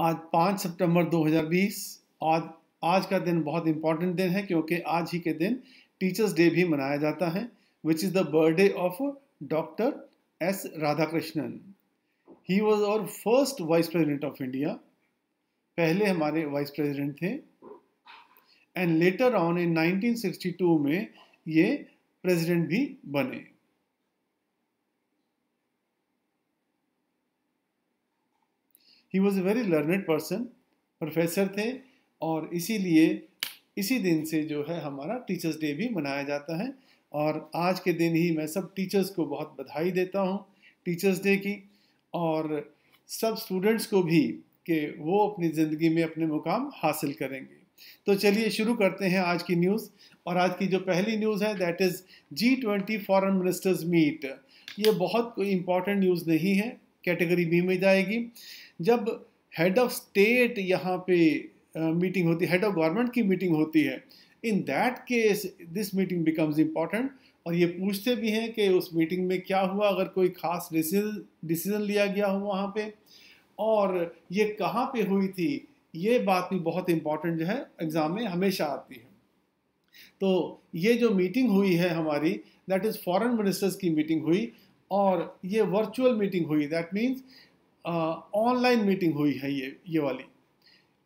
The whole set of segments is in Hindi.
आज पाँच सितंबर 2020 आज आज का दिन बहुत इम्पॉर्टेंट दिन है क्योंकि आज ही के दिन टीचर्स डे भी मनाया जाता है which is the birthday of doctor S Radhakrishnan he was our first vice president of India पहले हमारे वाइस प्रेजिडेंट थे एंड लेटर ऑन इन 1962 में ये प्रेजिडेंट भी बने he was a very learned person professor थे और इसीलिए इसी दिन से जो है हमारा टीचर्स डे भी मनाया जाता है और आज के दिन ही मैं सब टीचर्स को बहुत बधाई देता हूँ टीचर्स डे की और सब स्टूडेंट्स को भी कि वो अपनी ज़िंदगी में अपने मुकाम हासिल करेंगे तो चलिए शुरू करते हैं आज की न्यूज़ और आज की जो पहली न्यूज़ है that is G twenty foreign ministers meet ये बहुत कोई इम्पॉर्टेंट न्यूज़ नहीं है कैटेगरी बी में जाएगी जब हेड ऑफ स्टेट यहाँ पे मीटिंग होती है हेड ऑफ गवर्नमेंट की मीटिंग होती है in that case this meeting becomes important और ये पूछते भी हैं कि उस मीटिंग में क्या हुआ अगर कोई खास डिसीजन लिया गया हो वहाँ पे और ये कहाँ पे हुई थी ये बात भी बहुत इम्पॉर्टेंट जो है एग्ज़ाम में हमेशा आती है तो ये जो मीटिंग हुई है हमारी दैट इज़ फॉरेन मिनिस्टर्स की मीटिंग हुई और ये वर्चुअल मीटिंग हुई दैट मीन्स ऑनलाइन मीटिंग हुई है ये ये वाली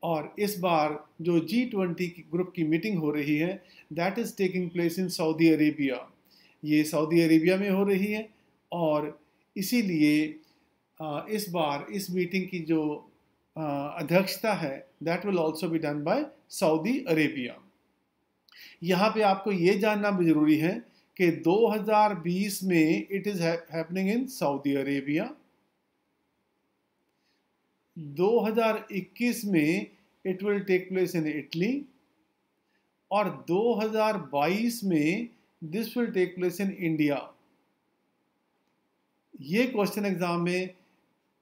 और इस बार जो जी ट्वेंटी ग्रुप की मीटिंग हो रही है that is taking place in Saudi Arabia ये सऊदी अरेबिया में हो रही है और इसीलिए इस बार इस मीटिंग की जो अध्यक्षता है that will also be done by Saudi Arabia यहाँ पे आपको ये जानना भी ज़रूरी है कि 2020 में it is happening in Saudi Arabia 2021 में it will take place in Italy और 2022 में this will take place in India ये क्वेश्चन एग्जाम में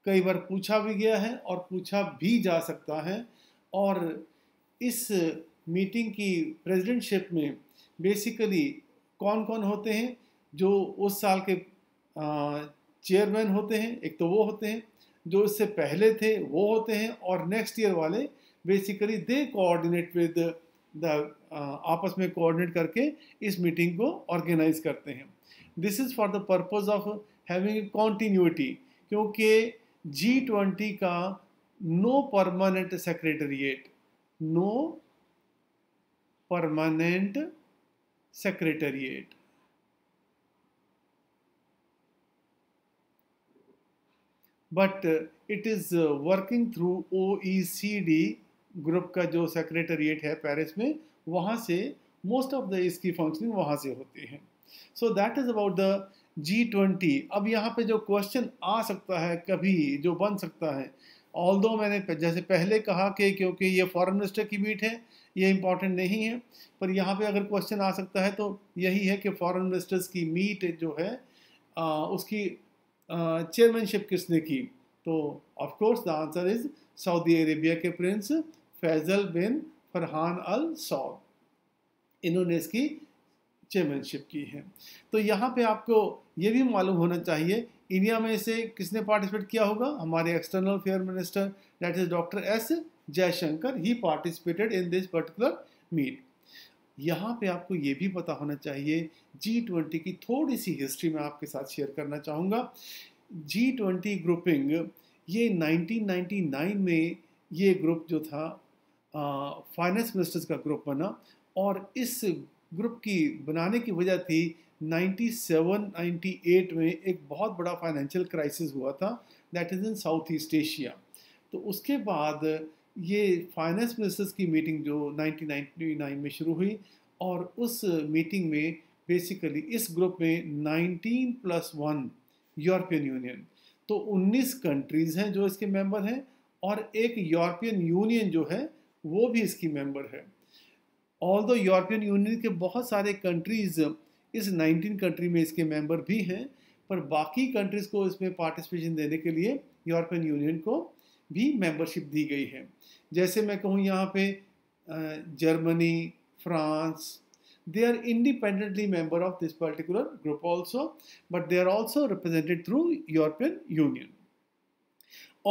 कई बार पूछा भी गया है और पूछा भी जा सकता है और इस मीटिंग की प्रेसिडेंटशिप में बेसिकली कौन कौन होते हैं जो उस साल के चेयरमैन होते हैं एक तो वो होते हैं जो इससे पहले थे वो होते हैं और नेक्स्ट ईयर वाले basically they coordinate with the आपस में कोऑर्डिनेट करके इस मीटिंग को ऑर्गेनाइज करते हैं this is for the purpose of having continuity क्योंकि जी ट्वेंटी का no permanent secretariat no permanent secretariat but it is working through O E C D group का जो सेक्रेटरिएट है पेरिस में वहाँ से मोस्ट ऑफ द इसकी फंक्शनिंग वहाँ से होती है so that is about the G twenty अब यहाँ पे जो क्वेश्चन आ सकता है कभी जो बन सकता है ऑल दो मैंने जैसे पहले कहा कि क्योंकि ये फॉरेन मिनिस्टर की मीट है ये इम्पॉर्टेंट नहीं है पर यहाँ पे अगर क्वेश्चन आ सकता है तो यही है कि फॉरेन मिनिस्टर्स की मीट जो है आ, उसकी चेयरमैनशिप किसने की तो of course the answer is Saudi Arabia के prince Faisal bin Farhan Al Saud इन्होंने इसकी चेयरमैनशिप की है तो यहाँ पे आपको ये भी मालूम होना चाहिए इंडिया में से किसने पार्टिसिपेट किया होगा हमारे external affair minister that is doctor S Jaishankar he participated in this particular meet यहाँ पे आपको ये भी पता होना चाहिए जी ट्वेंटी की थोड़ी सी हिस्ट्री मैं आपके साथ शेयर करना चाहूँगा जी ट्वेंटी ग्रुपिंग ये 1999 में ये ग्रुप जो था फाइनेंस मिनिस्टर्स का ग्रुप बना और इस ग्रुप की बनाने की वजह थी 97 98 में एक बहुत बड़ा फाइनेंशियल क्राइसिस हुआ था that is in South East Asia तो उसके बाद ये फाइनेंस मिनिस्टर्स की मीटिंग जो 1999 में शुरू हुई और उस मीटिंग में बेसिकली इस ग्रुप में 19 प्लस वन यूरोपियन यूनियन तो 19 कंट्रीज़ हैं जो इसके मेंबर हैं और एक यूरोपियन यूनियन जो है वो भी इसकी मेंबर है ऑल दो यूरोपियन यूनियन के बहुत सारे कंट्रीज़ इस 19 कंट्री में इसके मेंबर भी हैं पर बाकी कंट्रीज़ को इसमें पार्टिसिपेशन देने के लिए यूरोपियन यूनियन को भी मेंबरशिप दी गई है जैसे मैं कहूँ यहाँ पे Germany France they are independently member of this particular group also but they are also represented through European Union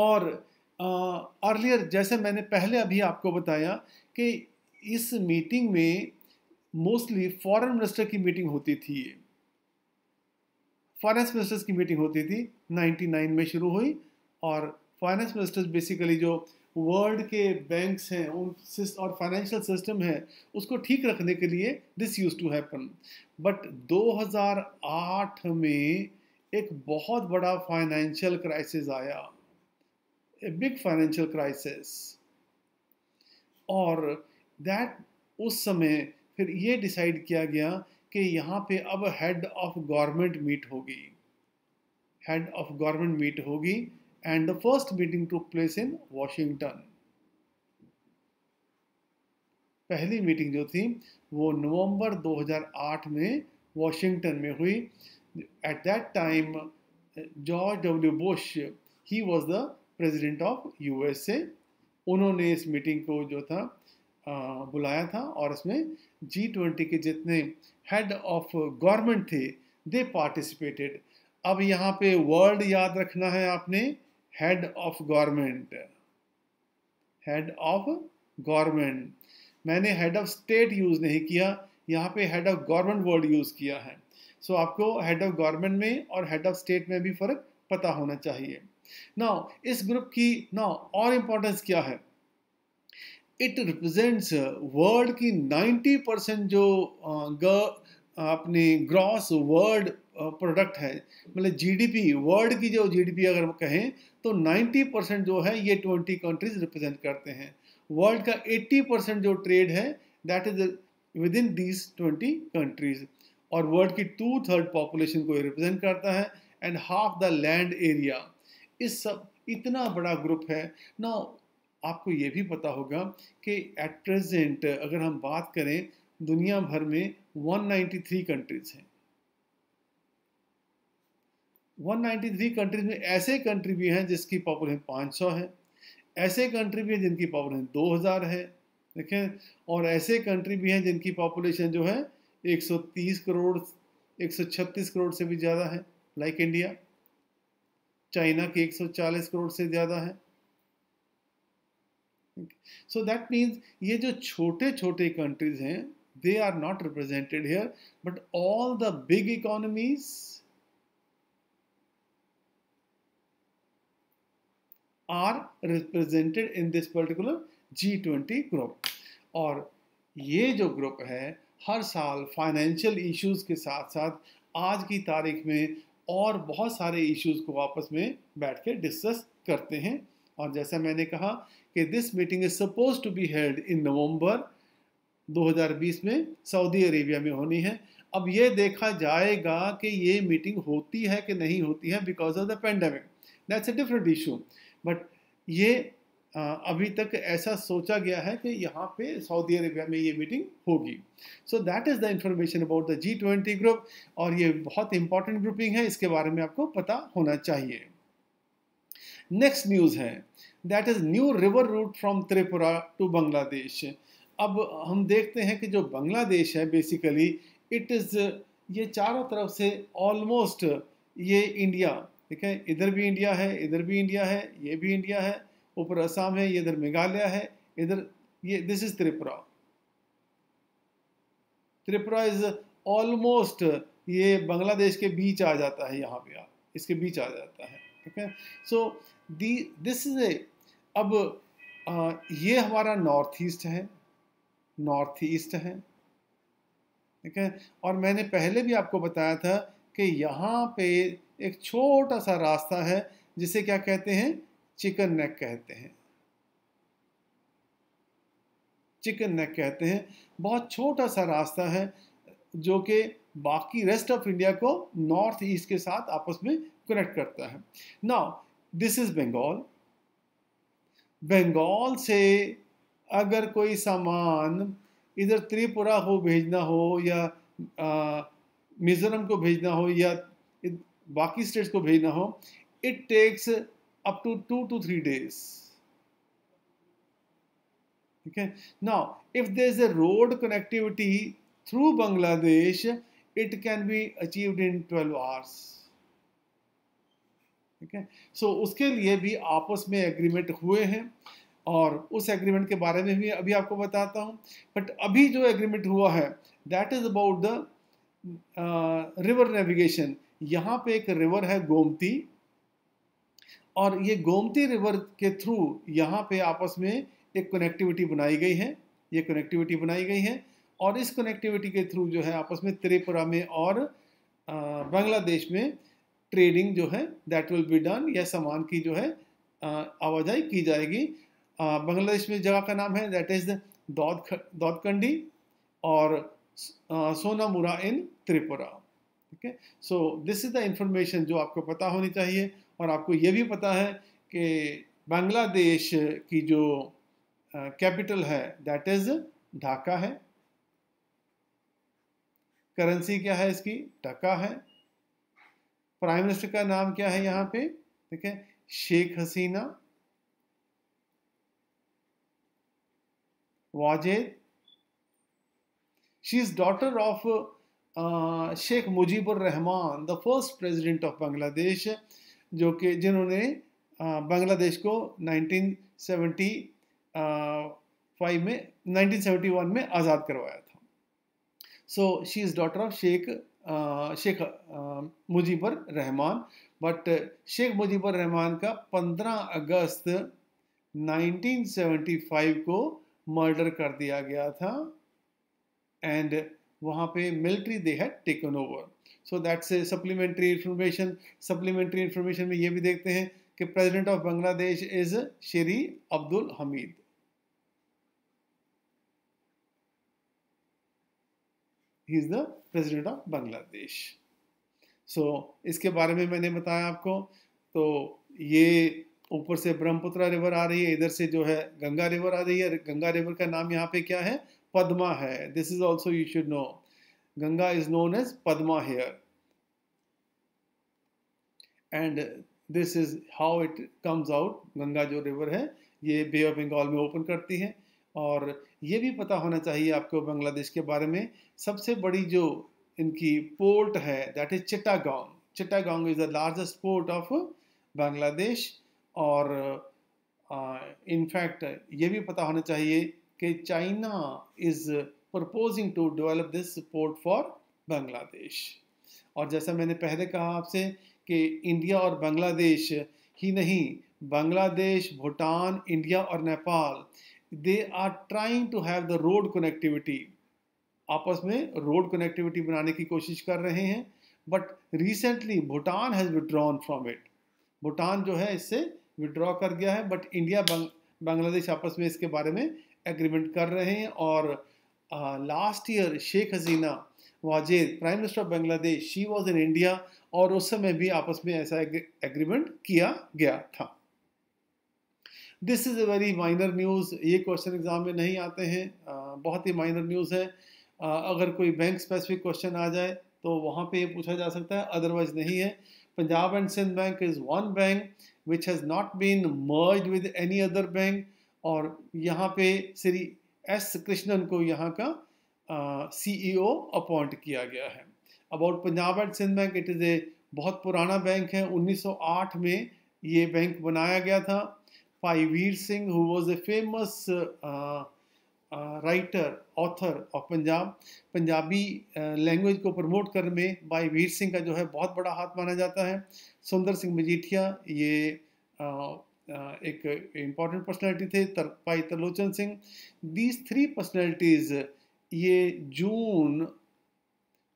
और अर्लियर जैसे मैंने पहले अभी आपको बताया कि इस मीटिंग में मोस्टली फॉरेन मिनिस्टर की मीटिंग होती थी ये फॉरेन मिनिस्टर्स की मीटिंग होती थी 99 में शुरू हुई और फाइनेंस मिनिस्टर्स बेसिकली जो वर्ल्ड के बैंक्स हैं उन और फाइनेंशियल सिस्टम है उसको ठीक रखने के लिए this use to happen but 2008 में एक बहुत बड़ा फाइनेंशियल क्राइसिस आया ए बिग फाइनेंशियल क्राइसिस और दैट उस समय फिर ये डिसाइड किया गया कि यहाँ पे अब हेड ऑफ गवर्नमेंट मीट होगी हेड ऑफ गवर्नमेंट मीट होगी and the first meeting took place in Washington पहली मीटिंग जो थी वो नवंबर 2008 में वॉशिंगटन में हुई at that time George W Bush he was the president of USA उन्होंने इस मीटिंग को जो था बुलाया था और इसमें जी ट्वेंटी के जितने हेड ऑफ गवर्नमेंट थे दे पार्टिसिपेटेड अब यहाँ पे वर्ल्ड याद रखना है आपने head of government head of government मैंने हेड ऑफ स्टेट यूज़ नहीं किया यहाँ पे head of government word use किया है सो so, आपको हेड ऑफ गवर्नमेंट में और हेड ऑफ स्टेट में भी फ़र्क पता होना चाहिए ना इस ग्रुप की ना और इम्पोर्टेंस क्या है इट रिप्रेजेंट्स वर्ल्ड की 90 परसेंट जो अपने ग्रॉस वर्ल्ड प्रोडक्ट है मतलब जीडीपी वर्ल्ड की जो जीडीपी अगर हम कहें तो 90 परसेंट जो है ये 20 कंट्रीज रिप्रेजेंट करते हैं वर्ल्ड का 80 परसेंट जो ट्रेड है that is within these 20 countries और वर्ल्ड की टू थर्ड पॉपुलेशन को रिप्रेजेंट करता है and half the land area इस सब इतना बड़ा ग्रुप है ना आपको ये भी पता होगा कि एट प्रेजेंट अगर हम बात करें दुनिया भर में 193 कंट्रीज हैं 193 कंट्रीज में ऐसे कंट्री भी हैं जिसकी पॉपुलेशन 500 है ऐसे कंट्री भी हैं जिनकी पॉपुलेशन 2000 है देखें और ऐसे कंट्री भी हैं जिनकी पॉपुलेशन जो है 130 करोड़ 136 करोड़ से भी ज़्यादा है लाइक इंडिया चाइना की 140 करोड़ से ज़्यादा है सो दैट मीन्स ये जो छोटे छोटे कंट्रीज हैं they are not represented here but all the big economies are represented in this particular G twenty group और ये जो ग्रुप है हर साल फाइनेंशियल इश्यूज के साथ साथ आज की तारीख में और बहुत सारे इश्यूज को आपस में बैठ के डिस्कस करते हैं और जैसा मैंने कहा कि this meeting is suppose to be held in November 2020 में सऊदी अरेबिया में होनी है अब ये देखा जाएगा कि ये मीटिंग होती है कि नहीं होती है because of the pandemic that's a different issue but ये अभी तक ऐसा सोचा गया है कि यहाँ पे सऊदी अरेबिया में ये मीटिंग होगी so that is the information about the G twenty group और ये बहुत इंपॉर्टेंट ग्रुपिंग है इसके बारे में आपको पता होना चाहिए नेक्स्ट न्यूज़ है that is new river route from Tripura to Bangladesh अब हम देखते हैं कि जो बांग्लादेश है बेसिकली इट इज़ ये चारों तरफ से ऑलमोस्ट ये इंडिया ठीक है इधर भी इंडिया है इधर भी इंडिया है ये भी इंडिया है ऊपर असम है इधर मेघालय है इधर ये this is Tripura Tripura is almost ये बांग्लादेश के बीच आ जाता है यहाँ पे आप इसके बीच आ जाता है ठीक है सो दी दिस इज ए अब आ, ये हमारा नॉर्थ ईस्ट है नॉर्थ ईस्ट है ठीक है और मैंने पहले भी आपको बताया था कि यहाँ पे एक छोटा सा रास्ता है जिसे क्या कहते हैं चिकन नेक कहते हैं चिकन नेक कहते हैं बहुत छोटा सा रास्ता है जो कि बाकी रेस्ट ऑफ इंडिया को नॉर्थ ईस्ट के साथ आपस में कनेक्ट करता है now this is Bengal Bengal से अगर कोई सामान इधर त्रिपुरा को भेजना हो या मिज़ोरम को भेजना हो या बाकी स्टेट्स को भेजना हो it takes up to to two to three days है now if there is a road connectivity through Bangladesh it can be achieved in twelve hours ठीक है सो उसके लिए भी आपस में एग्रीमेंट हुए हैं और उस एग्रीमेंट के बारे में भी अभी आपको बताता हूँ बट अभी जो एग्रीमेंट हुआ है that is about the river navigation यहाँ पे एक रिवर है गोमती और ये गोमती रिवर के थ्रू यहाँ पे आपस में एक कनेक्टिविटी बनाई गई है ये कनेक्टिविटी बनाई गई है और इस कनेक्टिविटी के थ्रू जो है आपस में त्रिपुरा में और बांग्लादेश में ट्रेडिंग जो है दैट विल बी डन या सामान की जो है आवाजाही की जाएगी बांग्लादेश में जगह का नाम है दैट इज दौद दौदकंडी और सोनामुरा इन त्रिपुरा ठीक है so this is the information जो आपको पता होनी चाहिए और आपको ये भी पता है कि बांग्लादेश की जो कैपिटल है दैट इज़ ढाका है करेंसी क्या है इसकी टका है प्राइम मिनिस्टर का नाम क्या है यहाँ पे ठीक है Sheikh Hasina Wajed she is daughter of Sheikh Sheikh Rahman the first president of Bangladesh जो कि जिन्होंने बांग्लादेश को 1975 में 1971 में आज़ाद करवाया था so she is daughter of Sheikh Sheikh Mujibur Rahman but Sheikh Mujibur Rahman का 15 अगस्त 1975 को मर्डर कर दिया गया था एंड वहाँ पे military they had taken over so that's a supplementary information supplementary information में ये भी देखते हैं कि प्रेसिडेंट ऑफ बांग्लादेश इज शेरी Abdul Hamid he is the president of Bangladesh so इसके बारे में मैंने बताया आपको तो ये ऊपर से ब्रह्मपुत्र रिवर आ रही है इधर से जो है गंगा रिवर आ रही है गंगा रिवर का नाम यहाँ पे क्या है Padma है this is also you should know Ganga is known as Padma here and this is how it comes out Ganga जो रिवर है ये बे ऑफ बंगाल में ओपन करती है और ये भी पता होना चाहिए आपको बांग्लादेश के बारे में सबसे बड़ी जो इनकी पोर्ट है that is Chittagong Chittagong is the largest port of Bangladesh और इनफैक्ट uh, ये भी पता होना चाहिए कि China is proposing to develop this port for Bangladesh और जैसा मैंने पहले कहा आपसे कि इंडिया और बांग्लादेश ही नहीं बांग्लादेश भूटान इंडिया और Nepal they are trying to have the road connectivity आपस में रोड कनेक्टिविटी बनाने की कोशिश कर रहे हैं but recently Bhutan has withdrawn from it Bhutan जो है इससे विड्रॉ कर गया है बट इंडिया बांग्लादेश आपस में इसके बारे में एग्रीमेंट कर रहे हैं और last year Sheikh Hasina Wajid prime minister of Bangladesh she was in India और उस समय भी आपस में ऐसा एग्रीमेंट किया गया था this is a very minor news ये क्वेश्चन एग्ज़ाम में नहीं आते हैं आ, बहुत ही माइनर न्यूज़ है आ, अगर कोई बैंक स्पेसिफिक क्वेश्चन आ जाए तो वहाँ पे ये पूछा जा सकता है अदरवाइज नहीं है Punjab and Sindh bank is one bank which has not been merge with any other bank और यहाँ पे श्री एस कृष्णन को यहाँ का सीईओ अपॉइंट e किया गया है about Punjab and Sindh bank it is a बहुत पुराना बैंक है 1908 में ये बैंक बनाया गया था Bhai Vir Singh who was a famous writer author of Punjab Punjabi language uh, को प्रमोट करने में भाई वीर सिंह का जो है बहुत बड़ा हाथ माना जाता है सुंदर सिंह मजीठिया ये uh, एक इम्पॉर्टेंट पर्सनैलिटी थे तरपाई Tarlochan Singh these three personalities ये जून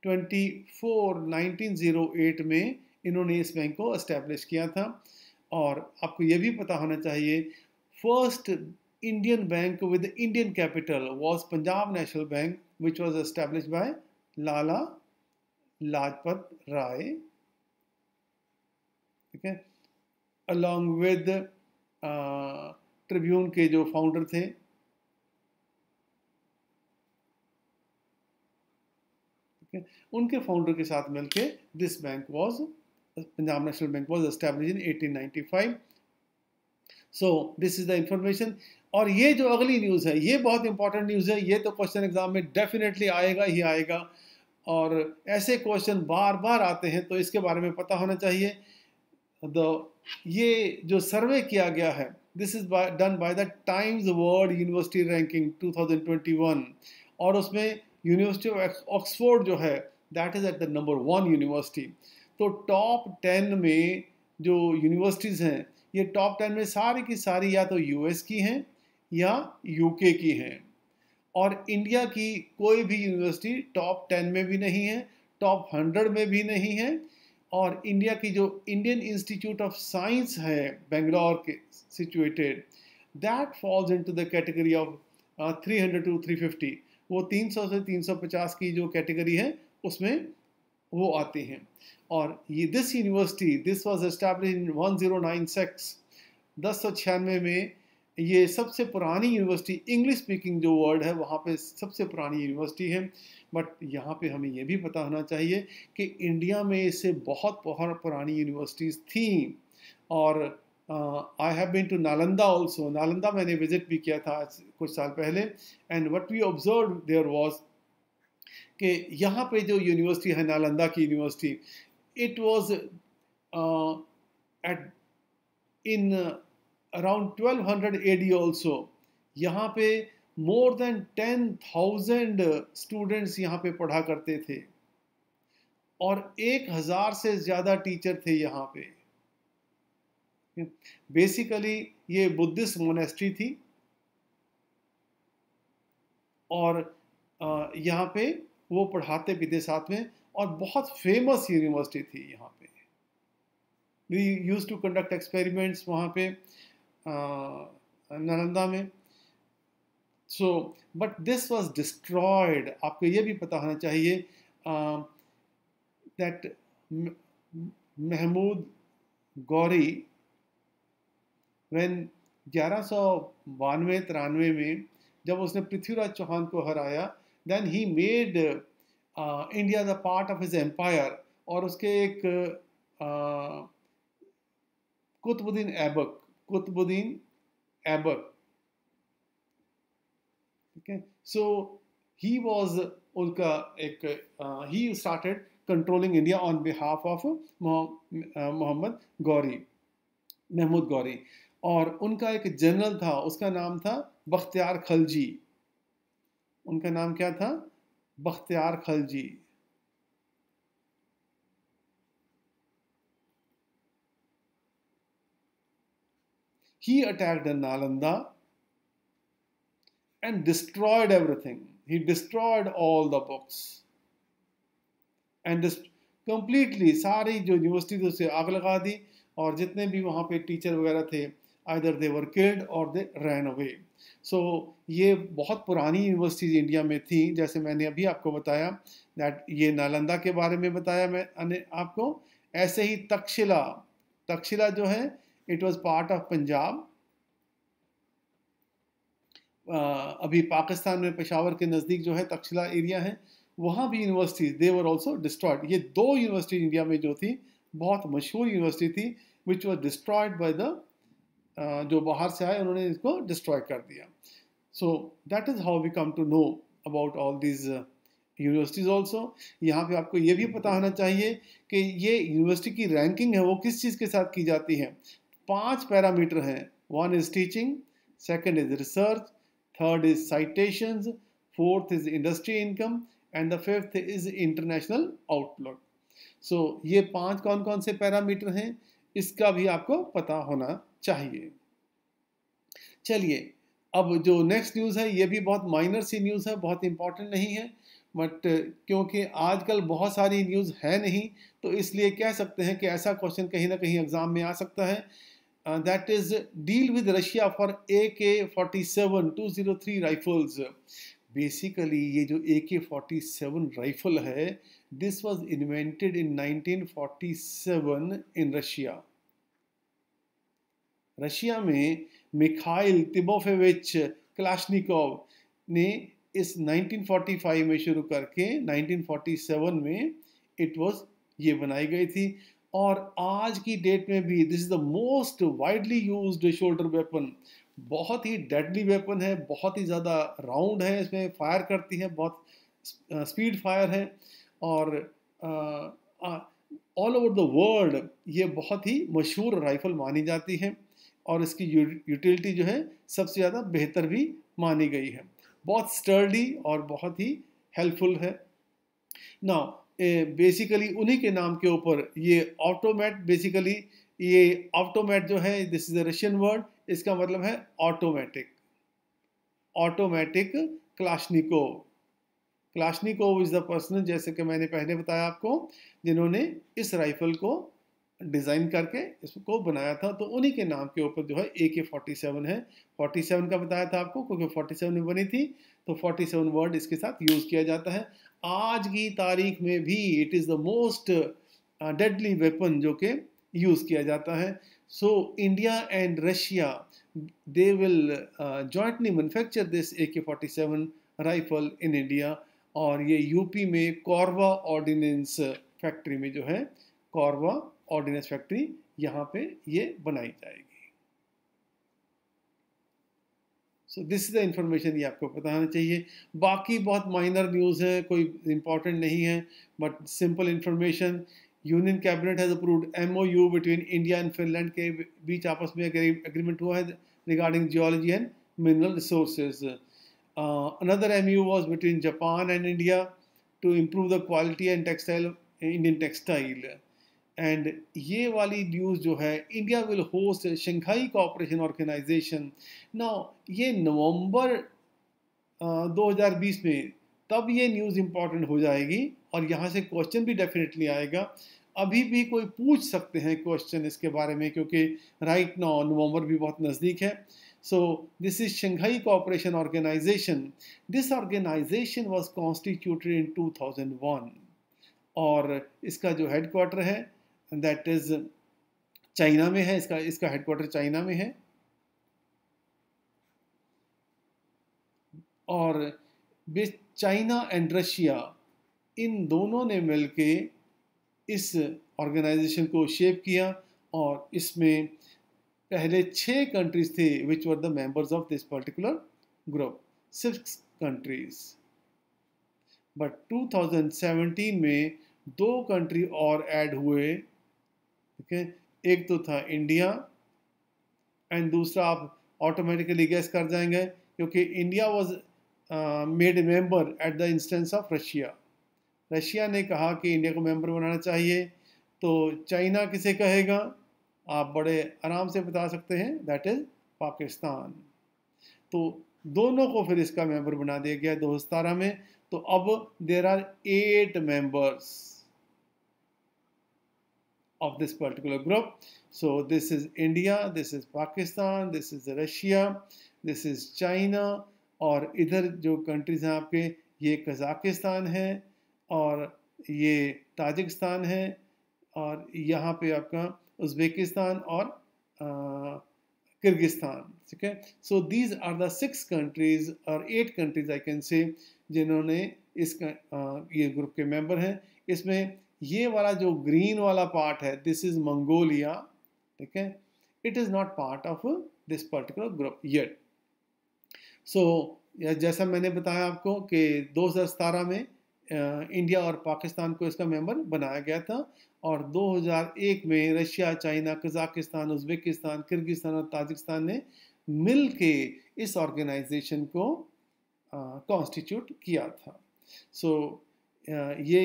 24 1908 में इन्होंने इस बैंक को इस्टेब्लिश किया था और आपको यह भी पता होना चाहिए first Indian bank with Indian capital was Punjab national bank which was established by Lala Lajpat Rai ठीक है अलॉन्ग विद ट्रिब्यून के जो फाउंडर थे उनके फाउंडर के साथ मिलके this bank was Punjab national bank was establish in 1895 so this is the information और ये जो अगली न्यूज़ है ये बहुत इंपॉर्टेंट न्यूज़ है ये तो क्वेश्चन एग्जाम में डेफिनेटली आएगा ही आएगा और ऐसे क्वेश्चन बार बार आते हैं तो इसके बारे में पता होना चाहिए द ये जो सर्वे किया गया है this is done by the Times world university ranking 2021 और उसमें यूनिवर्सिटी ऑफ ऑक्सफोर्ड जो है that is at the number one university तो टॉप टेन में जो यूनिवर्सिटीज़ हैं ये टॉप टेन में सारी की सारी या तो यू की हैं या यू की हैं और इंडिया की कोई भी यूनिवर्सिटी टॉप टेन में भी नहीं है टॉप हंड्रेड में भी नहीं है और इंडिया की जो इंडियन इंस्टीट्यूट ऑफ साइंस है बेंगलोर के situated that falls to the category of 300 to 350 वो 300 से 350 की जो कैटेगरी है उसमें वो आते हैं और ये this university this was establish in 1096 दस सौ छियानवे में ये सबसे पुरानी यूनिवर्सिटी इंग्लिश स्पीकिंग जो वर्ल्ड है वहाँ पे सबसे पुरानी यूनिवर्सिटी है बट यहाँ पे हमें ये भी पता होना चाहिए कि इंडिया में इससे बहुत बहुत पुरानी यूनिवर्सिटीज़ थी और I have been to Nalanda also Nalanda मैंने विजिट भी किया था कुछ साल पहले and what we observe there was कि यहाँ पे जो यूनिवर्सिटी है नालंदा की university it was at in around 1200 AD also यहाँ पे more than ten thousand students यहाँ पे पढ़ा करते थे और एक हजार से ज्यादा टीचर थे यहाँ पे बेसिकली ये बुद्धिस्ट मोनेस्ट्री थी और यहाँ पे वो पढ़ाते भी थे साथ में और बहुत फेमस यूनिवर्सिटी थी यहाँ पे we use to conduct experiments वहाँ पे uh, नालंदा में so but this was destroyed आपको ये भी पता होना चाहिए दैट महमूद गौरी वैन ग्यारह सौ बानवे तिरानवे में जब उसने पृथ्वीराज चौहान को हराया then he made India the part of his empire और उसके एक कुतुबुद्दीन ऐबक कुतुबुद्दीन ऐबक ठीक है सो ही वॉज उनका एक he started controlling India on behalf of Mohammad Ghori Mahmud Ghori और उनका एक जनरल था उसका नाम था बख्तियार खलजी उनका नाम क्या था Bakhtiyar Khalji he attacked Nalanda and destroyed everything. He destroyed all the books and completely सारी जो यूनिवर्सिटी थी उसे आग लगा दी और जितने भी वहाँ पे टीचर वगैरह थे आइदर दे वर किल्ड और दे रैन अवे सो ये बहुत पुरानी यूनिवर्सिटीज़ इंडिया में थी जैसे मैंने अभी आपको बताया दैट ये नालंदा के बारे में बताया मैंने आपको ऐसे ही तक्षशिला तक्षशिला जो है it was part of Punjab अभी पाकिस्तान में पेशावर के नज़दीक जो है तक्षला एरिया है वहाँ भी universities they were also destroyed ये दो यूनिवर्सिटी इंडिया में जो थी बहुत मशहूर यूनिवर्सिटी थी which was destroyed by the जो बाहर से आए उन्होंने इसको डिस्ट्रॉय कर दिया so that is how we come to know about all these universities also यहाँ पे आपको ये भी पता होना चाहिए कि ये यूनिवर्सिटी की रैंकिंग है वो किस चीज़ के साथ की जाती है पांच पैरामीटर हैं one is teaching second is research third is citation fourth is industry income and the fifth is international outlook so ये पांच कौन कौन से पैरामीटर हैं इसका भी आपको पता होना चाहिए चलिए अब जो नेक्स्ट न्यूज़ है ये भी बहुत माइनर सी न्यूज़ है बहुत इंपॉर्टेंट नहीं है बट क्योंकि आजकल बहुत सारी न्यूज़ है नहीं तो इसलिए कह सकते हैं कि ऐसा क्वेश्चन कहीं ना कहीं एग्ज़ाम में आ सकता है uh, that is deal with Russia for AK-47 203 rifles. Basically, ये जो AK-47 rifle है this was invented in 1947 in Russia. Russia में Mikhail Timofeyevich Kalashnikov ने इस 1945 में शुरू करके 1947 में इट was ये बनाई गई थी और आज की डेट में भी this is the most widely use shoulder weapon बहुत ही डेडली वेपन है बहुत ही ज़्यादा राउंड है इसमें फायर करती है बहुत स्पीड फायर है और ऑल ओवर द वर्ल्ड ये बहुत ही मशहूर राइफल मानी जाती है और इसकी यूटिलिटी जो है सबसे ज़्यादा बेहतर भी मानी गई है बहुत स्टर्डी और बहुत ही हेल्पफुल है नाउ बेसिकली उन्हीं के नाम के ऊपर ये ऑटोमेट बेसिकली ये ऑटोमेट जो है this is a Russian word इसका मतलब है automatic automatic Kalashnikov Kalashnikov is the person जैसे कि मैंने पहले बताया आपको जिन्होंने इस राइफल को डिज़ाइन करके इसको बनाया था तो उन्हीं के नाम के ऊपर जो है ए के फोर्टी सेवन है फोर्टी सेवन का बताया था आपको क्योंकि फोर्टी सेवन में बनी थी तो फोर्टी सेवन वर्ड इसके साथ यूज़ किया जाता है आज की तारीख में भी it is the most deadly weapon जो कि यूज़ किया जाता है so India and Russia they will jointly manufacture this A K forty seven rifle in India और ये यूपी में कौरवा ऑर्डिनेंस फैक्ट्री में जो है कौरवा ऑर्डिनेंस फैक्ट्री यहाँ पे ये बनाई जाएगी so this is the information ये आपको पता होना चाहिए बाकी बहुत माइनर न्यूज़ है कोई इम्पॉर्टेंट नहीं है but simple information union cabinet has approved M O U between India and Finland के बीच आपस में अग्रीमेंट हुआ है regarding geology and mineral resources another M U was between Japan and India to improve the quality and textile Indian textile and ये वाली न्यूज़ जो है India will host Shanghai cooperation organisation ना ये नवंबर uh, 2020 में तब ये न्यूज़ इम्पॉर्टेंट हो जाएगी और यहाँ से क्वेश्चन भी डेफिनेटली आएगा अभी भी कोई पूछ सकते हैं क्वेश्चन इसके बारे में क्योंकि राइट नाउ नवंबर भी बहुत नज़दीक है so this is Shanghai cooperation organisation this organisation was constituted in 2001 और इसका जो हेडक्वार्टर है दैट इज चाइना में है इसका इसका हेडक्वार्टर चाइना में है और चाइना एंड रशिया इन दोनों ने मिलके इस ऑर्गेनाइजेशन को शेप किया और इसमें पहले छः कंट्रीज थे which were the members of this particular group six countries but 2017 में दो कंट्री और ऐड हुए ठीक है एक तो था इंडिया एंड दूसरा आप ऑटोमेटिकली गैस कर जाएंगे क्योंकि India was made member at the instance of Russia Russia ने कहा कि इंडिया को मेंबर बनाना चाहिए तो चाइना किसे कहेगा आप बड़े आराम से बता सकते हैं दैट इज़ पाकिस्तान तो दोनों को फिर इसका मेंबर बना दिया गया दो में तो अब there are eight members of this particular group. So this is India, this is Pakistan, this is Russia, this is China और इधर जो कंट्रीज़ हैं आपके ये कज़ाकिस्तान है और ये ताजिकिस्तान है और यहाँ पे आपका उज़्बेकिस्तान और Kyrgyzstan. Okay, so these are the six countries or eight countries I can say जिन्होंने इस ये ग्रुप के मेंबर हैं इसमें ये वाला जो ग्रीन वाला पार्ट है दिस इज मंगोलिया ठीक है it is not part of this particular group yet so जैसा मैंने बताया आपको कि दो में इंडिया और पाकिस्तान को इसका मेंबर बनाया गया था और 2001 में Russia China Kazakhstan Uzbekistan Kyrgyzstan और ताजिकिस्तान ने मिल के इस ऑर्गेनाइजेशन को कॉन्स्टिट्यूट किया था सो so, ये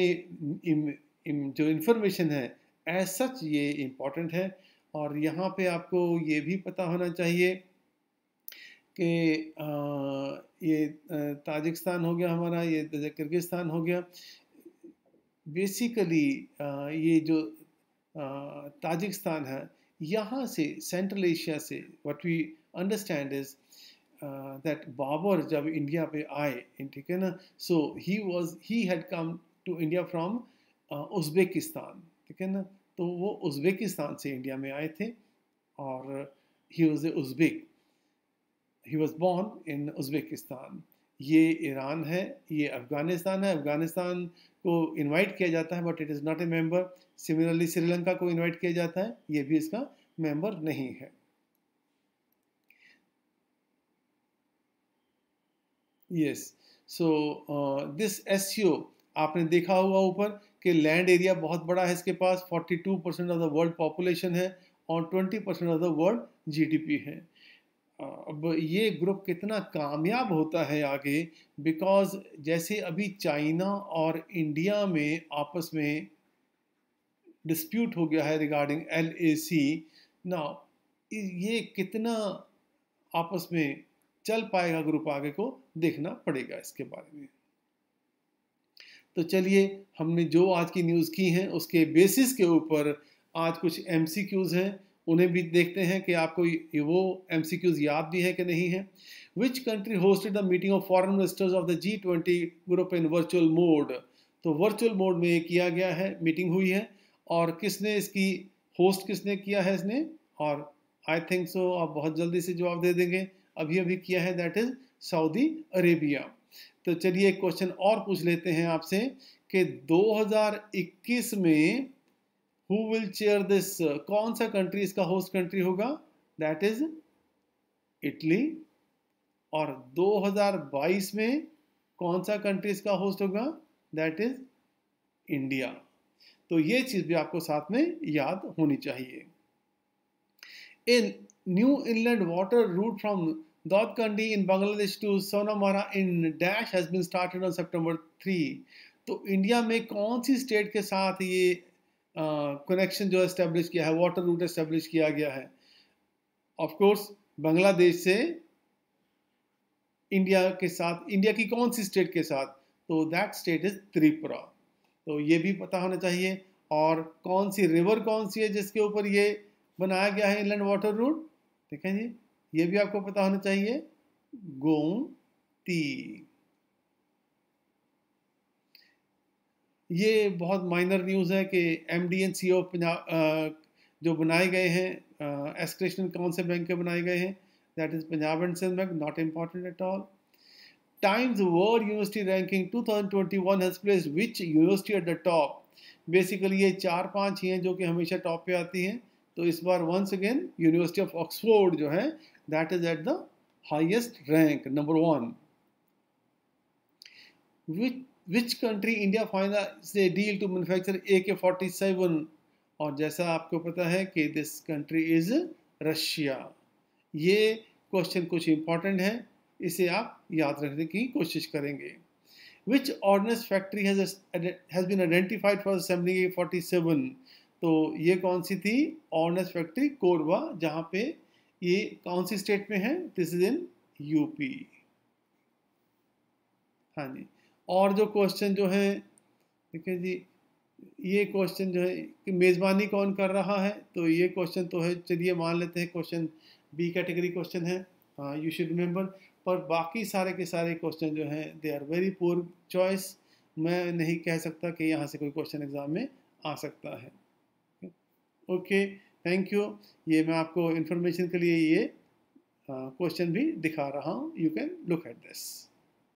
जो इन्फॉर्मेशन है एज सच ये इम्पॉर्टेंट है और यहाँ पे आपको ये भी पता होना चाहिए कि ये ताजिकस्तान हो गया हमारा ये किर्गिस्तान हो गया बेसिकली ये जो ताजिकस्तान है यहाँ से सेंट्रल एशिया से what we understand is that Babur जब इंडिया पे आए ठीक है ना so he was he had come to India from Uzbekistan ठीक है ना तो वो उज़्बेकिस्तान से इंडिया में आए थे और he was a Uzbek he was born in Uzbekistan ये ईरान है ये अफ़गानिस्तान है अफ़गानिस्तान को इनवाइट किया जाता है but it is not a member similarly Sri Lanka को इनवाइट किया जाता है ये भी इसका मेंबर नहीं है यस सो दिस एस आपने देखा होगा ऊपर कि लैंड एरिया बहुत बड़ा है इसके पास 42 percent of the world population है और 20 percent of the world GDP है अब ये ग्रुप कितना कामयाब होता है आगे बिकॉज जैसे अभी चाइना और इंडिया में आपस में डिस्प्यूट हो गया है रिगार्डिंग एल ए सी ना ये कितना आपस में चल पाएगा ग्रुप आगे को देखना पड़ेगा इसके बारे में तो चलिए हमने जो आज की न्यूज़ की हैं उसके बेसिस के ऊपर आज कुछ एम हैं उन्हें भी देखते हैं कि आपको वो एम याद भी हैं कि नहीं है which country hosted the meeting of foreign ministers of the G twenty group in virtual mode तो वर्चुअल मोड में ये किया गया है मीटिंग हुई है और किसने इसकी होस्ट किसने किया है इसने और आई थिंक सो आप बहुत जल्दी से जवाब दे देंगे अभी अभी किया है दैट इज़ सऊदी अरेबिया तो चलिए क्वेश्चन और पूछ लेते हैं आपसे कि 2021 में हु विल चेयर दिस कौन सा कंट्री इसका होस्ट कंट्री होगा दैट इज इटली और 2022 में कौन सा कंट्री इसका होस्ट होगा दैट इज इंडिया तो ये चीज़ भी आपको साथ में याद होनी चाहिए in new inland water route from Daud Kandi in Bangladesh to Sonamara in Dash has been started on September 3. तो इंडिया में कौन सी स्टेट के साथ ये कनेक्शन जो इस्टेब्लिश किया है वाटर रूट इस्टेब्लिश किया गया है ऑफ कोर्स बांग्लादेश से इंडिया के साथ इंडिया की कौन सी स्टेट के साथ तो दैट स्टेट इज त्रिपुरा तो ये भी पता होना चाहिए और कौन सी रिवर कौन सी है जिसके ऊपर ये बनाया गया है इनलैंड वाटर रूट ठीक है जी ये भी आपको पता होना चाहिए गोमती ये बहुत माइनर न्यूज़ है कि M D N C O जो बनाए गए हैं एस कृष्णन कौन से बैंक के बनाए गए हैं that is Punjab and Sindh bank not important at all Times World University Ranking 2021 has place which university at the top basically ये चार पांच ही हैं जो कि हमेशा टॉप पे आती हैं तो इस बार once again university of Oxford जो है that is at the highest rank, number 1 Which, which country India find a deal to manufacture ak47 और जैसा आपको पता है कि दिस कंट्री इज रशिया ये क्वेश्चन कुछ इंपॉर्टेंट है इसे आप याद रखने की कोशिश करेंगे which ordnance factory has been identified for assembling a forty seven तो ये कौन सी थी ऑर्डनेंस फैक्ट्री कोरबा जहाँ पे ये कौन सी स्टेट में है दिस इज इन यूपी हाँ जी और जो क्वेश्चन जो है देखिए जी ये क्वेश्चन जो है कि मेज़बानी कौन कर रहा है तो ये क्वेश्चन तो है चलिए मान लेते हैं क्वेश्चन बी कैटेगरी क्वेश्चन है हाँ यू शुड रिमेंबर पर बाकी सारे के सारे क्वेश्चन जो हैं they are very poor choice मैं नहीं कह सकता कि यहाँ से कोई क्वेश्चन एग्ज़ाम में आ सकता है ओके okay. थैंक यू ये मैं आपको इन्फॉर्मेशन के लिए ये क्वेश्चन uh, भी दिखा रहा हूँ you can look at this